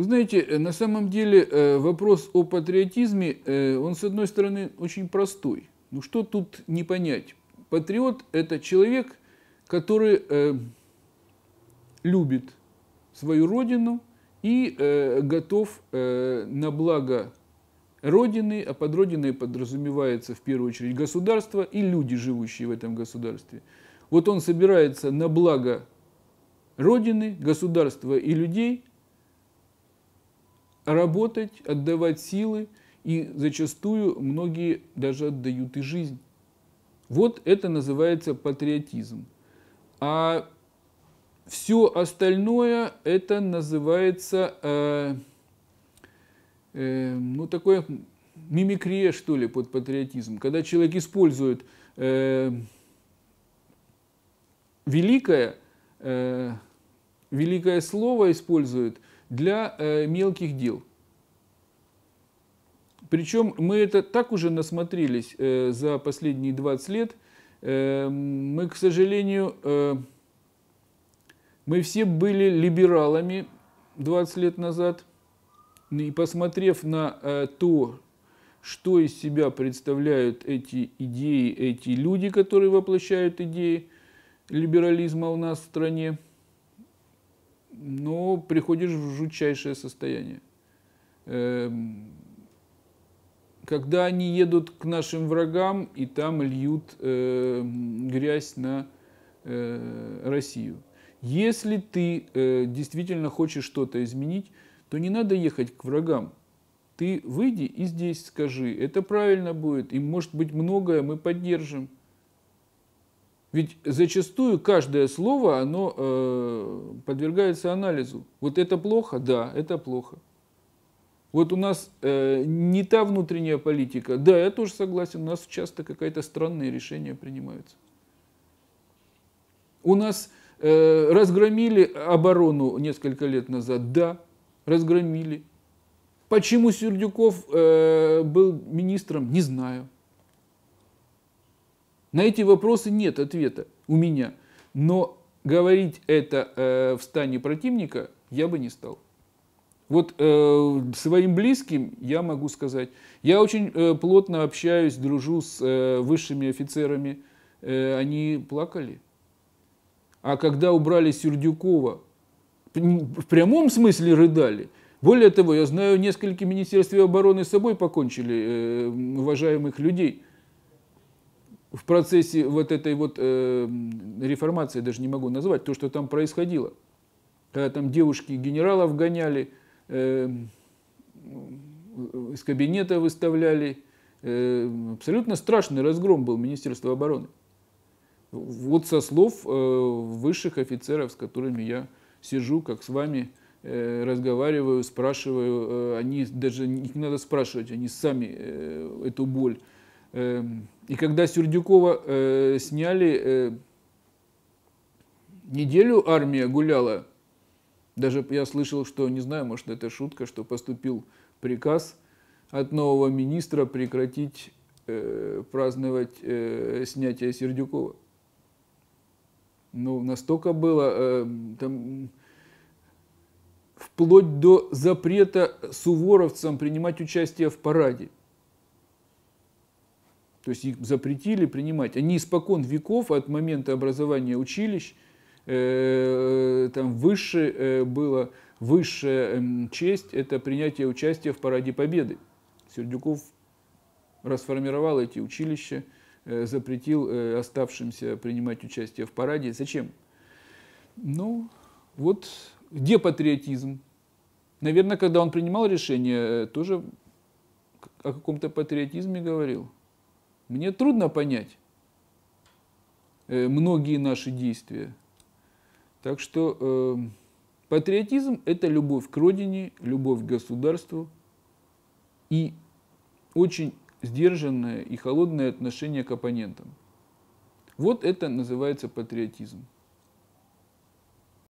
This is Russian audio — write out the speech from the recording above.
Вы знаете, э, на самом деле э, вопрос о патриотизме, э, он с одной стороны очень простой. Ну что тут не понять? Патриот – это человек, который э, любит свою родину и э, готов э, на благо родины, а под родиной подразумевается в первую очередь государство и люди, живущие в этом государстве. Вот он собирается на благо родины, государства и людей – работать, отдавать силы, и зачастую многие даже отдают и жизнь. Вот это называется патриотизм. А все остальное это называется э, э, ну такое мимикрия что ли под патриотизм, когда человек использует э, великое э, великое слово использует – для э, мелких дел. Причем мы это так уже насмотрелись э, за последние 20 лет. Э, мы, к сожалению, э, мы все были либералами 20 лет назад. И посмотрев на э, то, что из себя представляют эти идеи, эти люди, которые воплощают идеи либерализма у нас в стране, но ну, приходишь в жутчайшее состояние. Эм, когда они едут к нашим врагам и там льют эм, грязь на э, Россию. Если ты э, действительно хочешь что-то изменить, то не надо ехать к врагам. Ты выйди и здесь скажи, это правильно будет, и может быть многое мы поддержим. Ведь зачастую каждое слово, оно э, подвергается анализу. Вот это плохо? Да, это плохо. Вот у нас э, не та внутренняя политика. Да, я тоже согласен, у нас часто какие-то странные решения принимаются. У нас э, разгромили оборону несколько лет назад. Да, разгромили. Почему Сердюков э, был министром, не знаю. На эти вопросы нет ответа у меня. Но говорить это э, в стане противника я бы не стал. Вот э, своим близким я могу сказать, я очень э, плотно общаюсь, дружу с э, высшими офицерами, э, они плакали. А когда убрали Сердюкова, в прямом смысле рыдали. Более того, я знаю, несколько министерств обороны с собой покончили э, уважаемых людей – в процессе вот этой вот э, реформации, даже не могу назвать, то, что там происходило. Когда там девушки генералов гоняли, э, из кабинета выставляли. Э, абсолютно страшный разгром был Министерства обороны. Вот со слов э, высших офицеров, с которыми я сижу, как с вами э, разговариваю, спрашиваю, э, они даже не надо спрашивать, они сами э, эту боль Эм, и когда Сердюкова э, сняли, э, неделю армия гуляла. Даже я слышал, что, не знаю, может это шутка, что поступил приказ от нового министра прекратить э, праздновать э, снятие Сердюкова. Ну, настолько было, э, там, вплоть до запрета суворовцам принимать участие в параде. То есть их запретили принимать. Они испокон веков от момента образования училищ, э, э, там выше э, было, высшая эм, честь – это принятие участия в Параде Победы. Сердюков расформировал эти училища, запретил оставшимся принимать участие в параде. Зачем? Ну, вот где патриотизм? Наверное, когда он принимал решение, тоже о каком-то патриотизме говорил. Мне трудно понять э, многие наши действия. Так что э, патриотизм – это любовь к родине, любовь к государству и очень сдержанное и холодное отношение к оппонентам. Вот это называется патриотизм.